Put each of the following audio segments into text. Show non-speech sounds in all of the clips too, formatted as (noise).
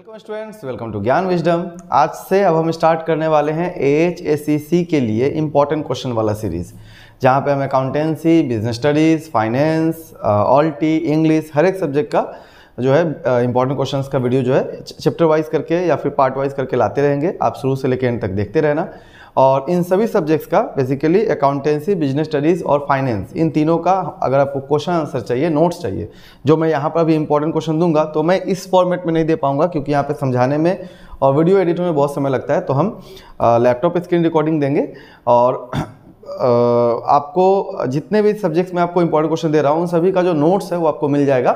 welcome students welcome to Gyan Wisdom आज से अब हम स्टार्ट करने वाले हैं एच एस सी के लिए इम्पॉर्टेंट क्वेश्चन वाला सीरीज़ जहाँ पे हम accountancy business studies finance all T English हर एक सब्जेक्ट का जो है इंपॉर्टेंट uh, क्वेश्चंस का वीडियो जो है चैप्टर वाइज करके या फिर पार्ट वाइज करके लाते रहेंगे आप शुरू से लेकर एंड तक देखते रहना और इन सभी सब्जेक्ट्स का बेसिकली अकाउंटेंसी बिजनेस स्टडीज़ और फाइनेंस इन तीनों का अगर आपको क्वेश्चन आंसर चाहिए नोट्स चाहिए जो मैं यहाँ पर अभी इंपॉर्टेंट क्वेश्चन दूंगा तो मैं इस फॉर्मेट में नहीं दे पाऊँगा क्योंकि यहाँ पर समझाने में और वीडियो एडिट में बहुत समय लगता है तो हम लैपटॉप स्क्रीन रिकॉर्डिंग देंगे और आपको जितने भी सब्जेक्ट्स में आपको इंपॉर्टेंट क्वेश्चन दे रहा हूँ उन सभी का जो नोट्स है वो आपको मिल जाएगा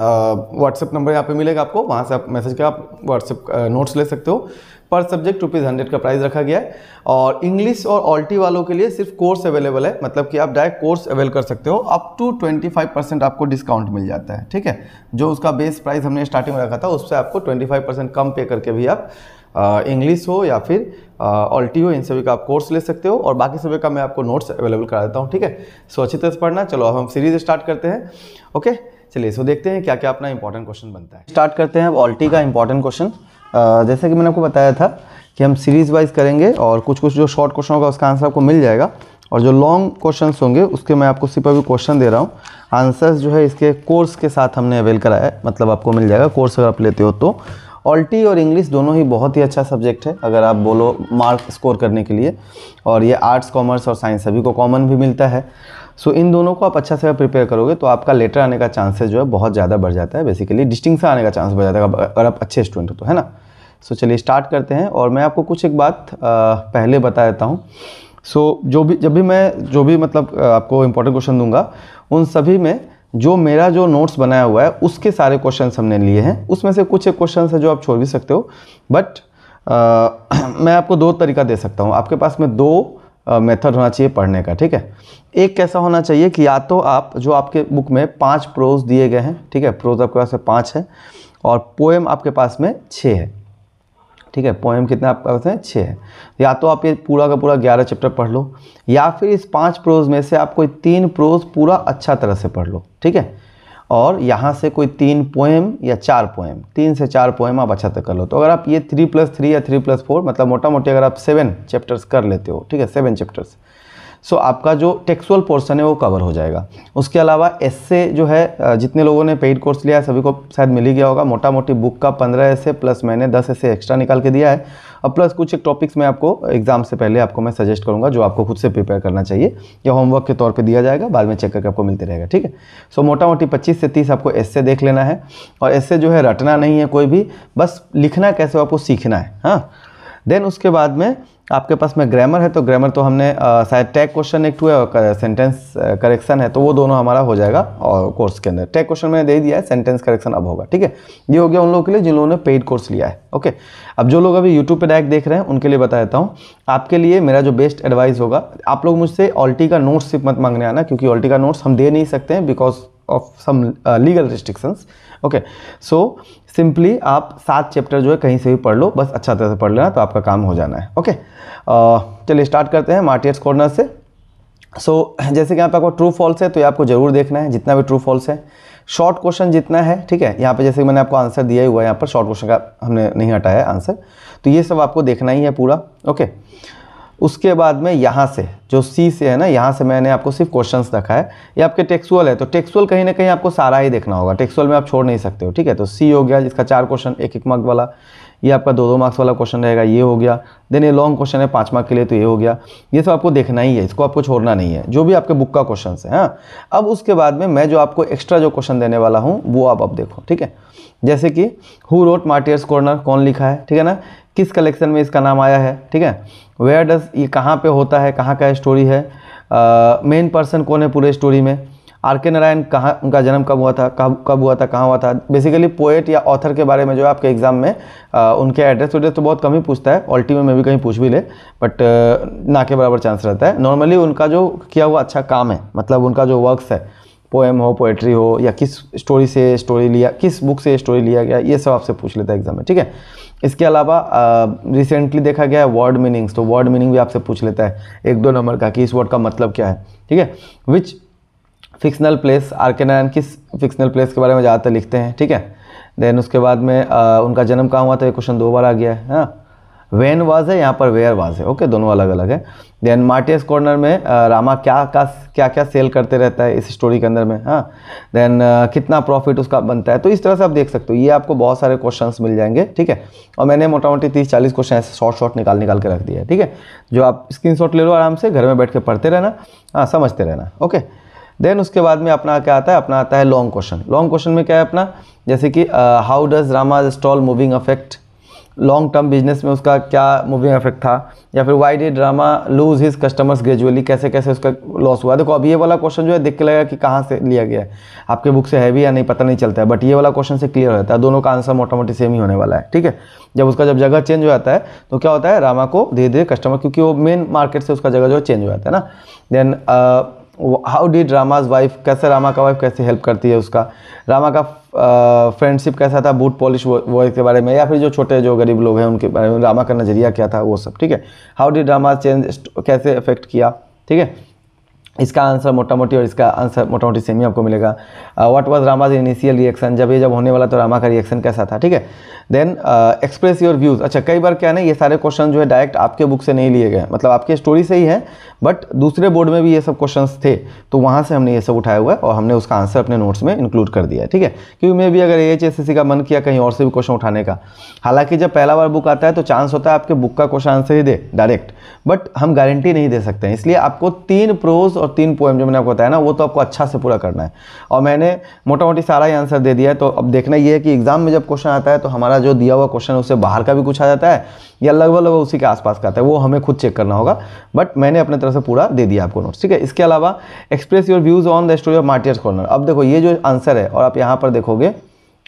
व्हाट्सएप नंबर यहाँ पे मिलेगा आपको वहाँ से आप मैसेज कर आप व्हाट्सएप नोट्स ले सकते हो पर सब्जेक्ट रुपीज़ हंड्रेड का प्राइस रखा गया है और इंग्लिश और ऑल्टी वालों के लिए सिर्फ कोर्स अवेलेबल है मतलब कि आप डायरेक्ट कोर्स अवेल कर सकते हो up to twenty five percent आपको डिस्काउंट मिल जाता है ठीक है जो उसका बेस प्राइस हमने स्टार्टिंग में रखा था उससे आपको ट्वेंटी फाइव परसेंट कम पे करके भी आप इंग्लिश हो या फिर ऑल्टी हो इन सभी का आप कोर्स ले सकते हो और बाकी सभी का मैं आपको नोट्स अवेलेबल करा देता हूँ ठीक है सो अच्छी तरह से पढ़ना चलो अब हम सीरीज स्टार्ट करते हैं ओके चलिए सो देखते हैं क्या क्या अपना इंपॉर्टेंट क्वेश्चन बनता है स्टार्ट करते हैं अब ऑल्टी का इंपॉर्टेंट क्वेश्चन जैसे कि मैंने आपको बताया था कि हम सीरीज़ वाइज करेंगे और कुछ कुछ जो शॉर्ट क्वेश्चन होगा उसका आंसर आपको मिल जाएगा और जो लॉन्ग क्वेश्चन होंगे उसके मैं आपको सिर्फ अभी क्वेश्चन दे रहा हूँ आंसर्स जो है इसके कोर्स के साथ हमने अवेल कराया है मतलब आपको मिल जाएगा कोर्स अगर आप लेते हो तो ऑल्टी और इंग्लिश दोनों ही बहुत ही अच्छा सब्जेक्ट है अगर आप बोलो मार्क्स स्कोर करने के लिए और ये आर्ट्स कॉमर्स और साइंस सभी को कॉमन भी मिलता है सो इन दोनों को आप अच्छा से प्रिपेयर करोगे तो आपका लेटर आने का चांसेस जो है बहुत ज़्यादा बढ़ जाता है बेसिकली डिस्टिंग आने का चांस बढ़ जाता है अगर आप अच्छे स्टूडेंट हो तो है ना सो so, चलिए स्टार्ट करते हैं और मैं आपको कुछ एक बात पहले बता देता हूँ सो so, जो भी जब भी मैं जो भी मतलब आपको इम्पोर्टेंट क्वेश्चन दूंगा उन सभी में जो मेरा जो नोट्स बनाया हुआ है उसके सारे क्वेश्चन हमने लिए हैं उसमें से कुछ एक क्वेश्चन है जो आप छोड़ भी सकते हो बट (clears throat) मैं आपको दो तरीका दे सकता हूँ आपके पास में दो मेथड होना चाहिए पढ़ने का ठीक है एक कैसा होना चाहिए कि या तो आप जो आपके बुक में पाँच प्रोज दिए गए हैं ठीक है प्रोज आपके पास पाँच है और पोएम आपके पास में छः है ठीक है पोएम कितना आपके पास में छः है या तो आप ये पूरा का पूरा ग्यारह चैप्टर पढ़ लो या फिर इस पाँच प्रोज में से आप कोई तीन प्रोज पूरा अच्छा तरह से पढ़ लो ठीक है और यहाँ से कोई तीन पोएम या चार पोएम तीन से चार पोएम आप अच्छा तक कर लो तो अगर आप ये थ्री प्लस थ्री या थ्री प्लस फोर मतलब मोटा मोटी अगर आप सेवन चैप्टर्स कर लेते हो ठीक है सेवन चैप्टर्स सो so, आपका जो टेक्सुअल पोर्सन है वो कवर हो जाएगा उसके अलावा एस्से जो है जितने लोगों ने पेड कोर्स लिया है सभी को शायद मिल ही गया होगा मोटा मोटी बुक का पंद्रह एसे प्लस मैंने दस ऐसे एक्स्ट्रा निकाल के दिया है और प्लस कुछ एक टॉपिक्स मैं आपको एग्जाम से पहले आपको मैं सजेस्ट करूँगा जो आपको खुद से प्रिपेयर करना चाहिए या होमवर्क के तौर पर दिया जाएगा बाद में चेक करके आपको मिलते रहेगा ठीक है सो मोटा मोटी पच्चीस से तीस आपको एस देख लेना है और एस जो है रटना नहीं है कोई भी बस लिखना कैसे हो आपको सीखना है हाँ देन उसके बाद में आपके पास में ग्रामर है तो ग्रामर तो हमने शायद टैग क्वेश्चन एक हुआ है और सेंटेंस करेक्शन है तो वो दोनों हमारा हो जाएगा और कोर्स के अंदर टैग क्वेश्चन मैंने दे दिया है सेंटेंस करेक्शन अब होगा ठीक है ये हो गया उन लोगों के लिए जिन लोगों ने पेड कोर्स लिया है ओके अब जो लोग अभी यूट्यूब पर डायरेक्ट देख रहे हैं उनके लिए बता देता हूँ आपके लिए मेरा जो बेस्ट एडवाइस होगा आप लोग मुझसे ऑल्टी का नोट्स सिर्फ मत मांगने आना क्योंकि ऑल्टी का नोट्स हम दे नहीं सकते हैं because of some legal restrictions okay so simply आप सात चैप्टर जो है कहीं से भी पढ़ लो बस अच्छा तरह से पढ़ लेना तो आपका काम हो जाना है ओके uh, चलिए स्टार्ट करते हैं मार्टियर्स कॉर्नर से सो so, जैसे कि यहाँ पे आपको ट्रू फॉल्स है तो ये आपको जरूर देखना है जितना भी ट्रू फॉल्स है शॉर्ट क्वेश्चन जितना है ठीक है यहाँ पे जैसे मैंने आपको आंसर दिया ही हुआ है यहाँ पर शॉर्ट क्वेश्चन का हमने नहीं हटाया आंसर तो ये सब आपको देखना ही है पूरा ओके उसके बाद में यहाँ से जो सी से है ना यहाँ से मैंने आपको सिर्फ क्वेश्चन रखा है ये आपके टेक्सुअल है तो टेक्सुअल कहीं ना कहीं आपको सारा ही देखना होगा टेक्सुअल में आप छोड़ नहीं सकते हो ठीक है तो सी हो गया जिसका चार क्वेश्चन एक एक मार्क वाला ये आपका दो दो मार्क्स वाला क्वेश्चन रहेगा ये हो गया देन ये लॉन्ग क्वेश्चन है पाँच मार्क के लिए तो ये हो गया ये सब आपको देखना ही है इसको आपको छोड़ना नहीं है जो भी आपके बुक का क्वेश्चन है हाँ अब उसके बाद में मैं जो आपको एक्स्ट्रा जो क्वेश्चन देने वाला हूँ वो आप अब देखो ठीक है जैसे कि हु रोट मार्टियर्स कॉर्नर कौन लिखा है ठीक है ना किस कलेक्शन में इसका नाम आया है ठीक है वेयर डज ये कहाँ पे होता है कहाँ का स्टोरी है मेन पर्सन कौन है पूरे स्टोरी में आर के नारायण कहाँ उनका जन्म कब हुआ था कब कब हुआ था कहाँ हुआ था बेसिकली पोएट या ऑथर के बारे में जो है आपके एग्ज़ाम में आ, उनके एड्रेस वेड्रेस तो बहुत कम ही पूछता है अल्टीमेट में भी कहीं पूछ भी ले बट ना के बराबर चांस रहता है नॉर्मली उनका जो किया हुआ अच्छा काम है मतलब उनका जो वर्क्स है पोएम हो पोएट्री हो या किस स्टोरी से स्टोरी लिया किस बुक से स्टोरी लिया गया ये सब आपसे पूछ लेता है एग्ज़ाम में ठीक है इसके अलावा रिसेंटली देखा गया है वर्ड मीनिंग्स तो वर्ड मीनिंग भी आपसे पूछ लेता है एक दो नंबर का कि इस वर्ड का मतलब क्या है ठीक है विच फिक्सनल प्लेस आर के नारायण किस फिक्सनल प्लेस के बारे में ज़्यादातर लिखते हैं ठीक है देन उसके बाद में आ, उनका जन्म कहाँ हुआ था ये क्वेश्चन दो बार आ गया है हाँ वेन वाज है यहाँ पर वेयर वाज है ओके दोनों अलग अलग है देन मार्टियस कॉर्नर में रामा क्या का क्या क्या सेल करते रहता है इस स्टोरी के अंदर में हाँ देन कितना प्रॉफिट उसका बनता है तो इस तरह से आप देख सकते हो ये आपको बहुत सारे क्वेश्चंस मिल जाएंगे ठीक है और मैंने मोटा मोटी तीस चालीस क्वेश्चन ऐसे शॉर्ट शॉर्ट निकाल निकाल के रख दिया है ठीक है जो आप स्क्रीन ले लो आराम से घर में बैठ के पढ़ते रहना हाँ समझते रहना ओके देन उसके बाद में अपना क्या आता है अपना आता है लॉन्ग क्वेश्चन लॉन्ग क्वेश्चन में क्या है अपना जैसे कि how does Rama stall moving affect long term business में उसका क्या मूविंग इफेक्ट था या फिर why did Rama lose his customers gradually कैसे कैसे उसका लॉस हुआ देखो अब ये वाला क्वेश्चन जो है देख के लगेगा कि कहाँ से लिया गया है आपके बुक से है भी या नहीं पता नहीं चलता है बट ये वाला क्वेश्चन से क्लियर रहता है दोनों का आंसर मोटा मोटी सेम ही होने वाला है ठीक है जब उसका जब जगह चेंज हो जाता है तो क्या होता है रामा को धीरे धीरे कस्टमर क्योंकि वो मेन मार्केट से उसका जगह जो है चेंज हो जाता है ना then how did Rama's wife कैसे रामा का वाइफ कैसे हेल्प करती है उसका रामा का फ्रेंडशिप कैसा था बूट पॉलिश वॉय के बारे में या फिर जो छोटे जो गरीब लोग हैं उनके बारे में रामा का नज़रिया क्या था वो सब ठीक है हाउ डिड रामाज चेंज कैसे अफेक्ट किया ठीक है इसका आंसर मोटा मोटी और इसका आंसर मोटा मोटी सेम ही आपको मिलेगा what was Rama's initial reaction जब ये जब होने वाला तो रामा का रिएक्शन कैसा था ठीक है देन एक्सप्रेस योर व्यूज़ अच्छा कई बार क्या है ना ये सारे क्वेश्चन जो है डायरेक्ट आपके बुक से नहीं लिए गए मतलब आपके स्टोरी से ही है बट दूसरे बोर्ड में भी ये सब क्वेश्चन थे तो वहाँ से हमने ये सब उठाया हुआ है और हमने उसका आंसर अपने नोट्स में इंक्लूड कर दिया है ठीक है क्योंकि मैं भी अगर ए का मन किया कहीं और से भी क्वेश्चन उठाने का हालांकि जब पहला बार बुक आता है तो चांस होता है आपके बुक का क्वेश्चन आंसर ही दे डायरेक्ट बट हम गारंटी नहीं दे सकते हैं इसलिए आपको तीन प्रोज और मतलब तीन पोएम जो मैंने आपको बताया ना वो तो आपको अच्छा से पूरा करना है और मैंने मोटा मोटी सारा ही आंसर दे दिया है तो अब देखना ये है कि एग्ज़ाम में जब क्वेश्चन आता है तो हमारा जो दिया हुआ क्वेश्चन है उससे बाहर का भी कुछ आ जाता है या लगभग लगभग उसी के आसपास का आता है वो हमें खुद चेक करना होगा बट मैंने अपने तरफ से पूरा दे दिया आपको नोट ठीक है इसके अलावा express your views on the story of martyrs corner अब देखो ये जो आंसर है और आप यहाँ पर देखोगे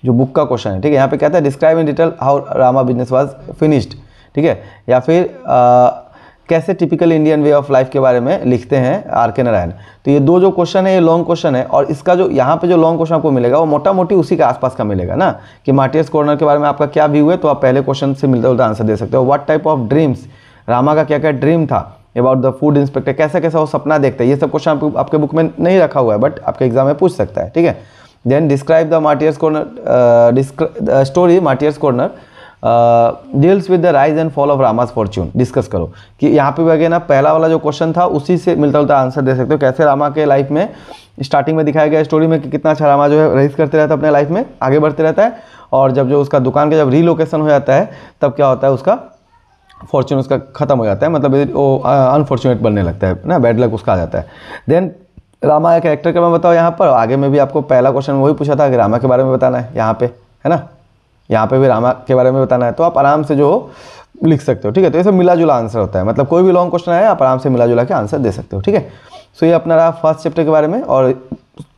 जो बुक का क्वेश्चन है ठीक है यहाँ पे कहता है describe in detail how Rama business was finished ठीक है या फिर कैसे typical Indian way of life के बारे में लिखते हैं आर के नारायण तो ये दो जो क्वेश्चन है ये लॉन्ग क्वेश्चन है और इसका जो यहाँ पे जो लॉन्ग क्वेश्चन आपको मिलेगा वो मोटा मोटी उसी के आसपास का मिलेगा ना कि मार्टियस कॉर्नर के बारे में आपका क्या व्यू है तो आप पहले क्वेश्चन से मिलता जुलता आंसर दे सकते हो what type of dreams Rama का क्या क्या ड्रीम था अबाउट द फूड इंस्पेक्टर कैसा कैसा वो सपना देखता है ये सब क्वेश्चन आपके बुक में नहीं रखा हुआ है बट आपके एग्जाम में पूछ सकता है ठीक है then describe the martyrs corner story martyrs corner deals with the rise and fall of Rama's fortune discuss करो कि यहाँ पे भी ना पहला वाला जो क्वेश्चन था उसी से मिलता उलता आंसर दे सकते हो कैसे रामा के लाइफ में स्टार्टिंग में दिखाया गया स्टोरी में कि कितना अच्छा रामा जो है रेस करते रहता है अपने लाइफ में आगे बढ़ते रहता है और जब जो उसका दुकान का जब रीलोकेशन हो जाता है तब क्या होता है उसका फॉर्चून उसका खत्म हो जाता है मतलब वो अनफॉर्चुनेट बनने लगता है ना बैड लक उसका आ जाता है देन रामा का कैरेक्टर के मैं बताओ यहाँ पर आगे में भी आपको पहला क्वेश्चन वही पूछा था कि रामा के बारे में बताना है यहाँ पे है ना यहाँ पे भी रामा के बारे में बताना है तो आप आराम से जो लिख सकते हो ठीक है तो ये सब मिला जुला आंसर होता है मतलब कोई भी लॉन्ग क्वेश्चन आए आप आराम से मिला जुला के आंसर दे सकते हो ठीक है सो ये अपना रहा फर्स्ट चैप्टर के बारे में और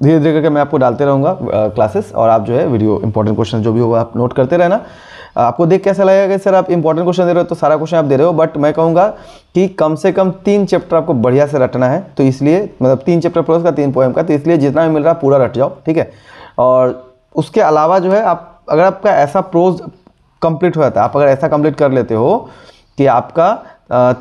धीरे धीरे करके मैं आपको डालते रहूँगा क्लासेस और आप जो है वीडियो इंपॉर्टेंट क्वेश्चन जो भी होगा आप नोट करते रहना आपको देख कैसा लगेगा कि सर आप इंपॉर्टेंट क्वेश्चन दे रहे हो तो सारा क्वेश्चन आप दे रहे हो बट मैं कहूँगा कि कम से कम तीन चैप्टर आपको बढ़िया से रटना है तो इसलिए मतलब तीन चैप्टर प्लस का तीन पोएम का तो इसलिए जितना भी मिल रहा पूरा रट जाओ ठीक है और उसके अलावा जो है आप अगर आपका ऐसा प्रोज कंप्लीट हो जाता है आप अगर ऐसा कंप्लीट कर लेते हो कि आपका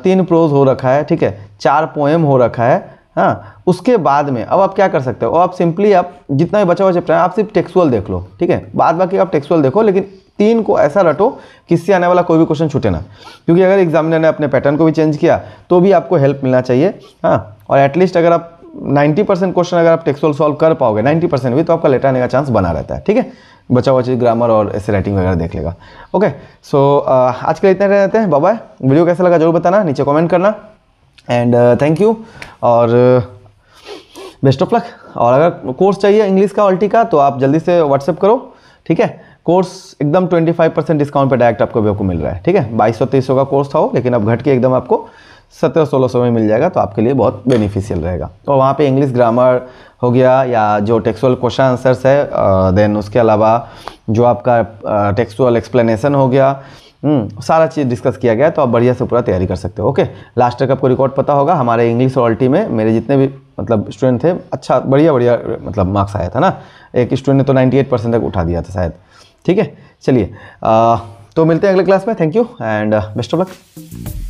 तीन प्रोज हो रखा है ठीक है चार पोएम हो रखा है हाँ उसके बाद में अब आप क्या कर सकते हो आप सिंपली आप जितना भी बचा हुआ चैप्टर है आप सिर्फ टेक्सुअल देख लो ठीक है बाद बाकी आप टेक्सुअल देखो लेकिन तीन को ऐसा रटो किससे आने वाला कोई भी क्वेश्चन छूटे ना क्योंकि अगर एग्जामिनर ने अपने पैटर्न को भी चेंज किया तो भी आपको हेल्प मिलना चाहिए हाँ और एटलीस्ट अगर आप 90 परसेंट क्वेश्चन अगर आप टेक्सुअल सॉल्व कर पाओगे 90 परसेंट भी तो आपका लेटर आने का चांस बना रहता है ठीक है बचा हुआ चीज़ ग्रामर और ऐसे राइटिंग वगैरह देख लेगा ओके सो uh, आज के लिए इतना रहते हैं बाबा वीडियो कैसा लगा जरूर बताना नीचे कॉमेंट करना एंड थैंक यू और बेस्ट ऑफ लक और अगर कोर्स चाहिए इंग्लिश का अल्टी का तो आप जल्दी से व्हाट्सएप करो ठीक है कोर्स एकदम 25 परसेंट डिस्काउंट पर डायरेक्ट आपको भी आपको मिल रहा है ठीक है बाईस सौ तेईस सौ का कोर्स था वो लेकिन अब घट के एकदम आपको सत्रह सोलह सौ में मिल जाएगा तो आपके लिए बहुत बेनिफिशियल रहेगा और वहाँ पे इंग्लिश ग्रामर हो गया या जो टेक्सुअल क्वेश्चन आंसर्स है देन उसके अलावा जो आपका टेक्सुअल एक्सप्लेनेशन हो गया हम्म, सारा चीज़ डिस्कस किया गया तो आप बढ़िया से पूरा तैयारी कर सकते हो ओके लास्ट तक आपको रिकॉर्ड पता होगा हमारे इंग्लिश और अल्टी में मेरे जितने भी मतलब स्टूडेंट थे अच्छा बढ़िया बढ़िया मतलब मार्क्स आया था ना एक स्टूडेंट ने तो नाइन्टी परसेंट तक उठा दिया था शायद ठीक है चलिए तो मिलते हैं अगले क्लास में thank you and best of luck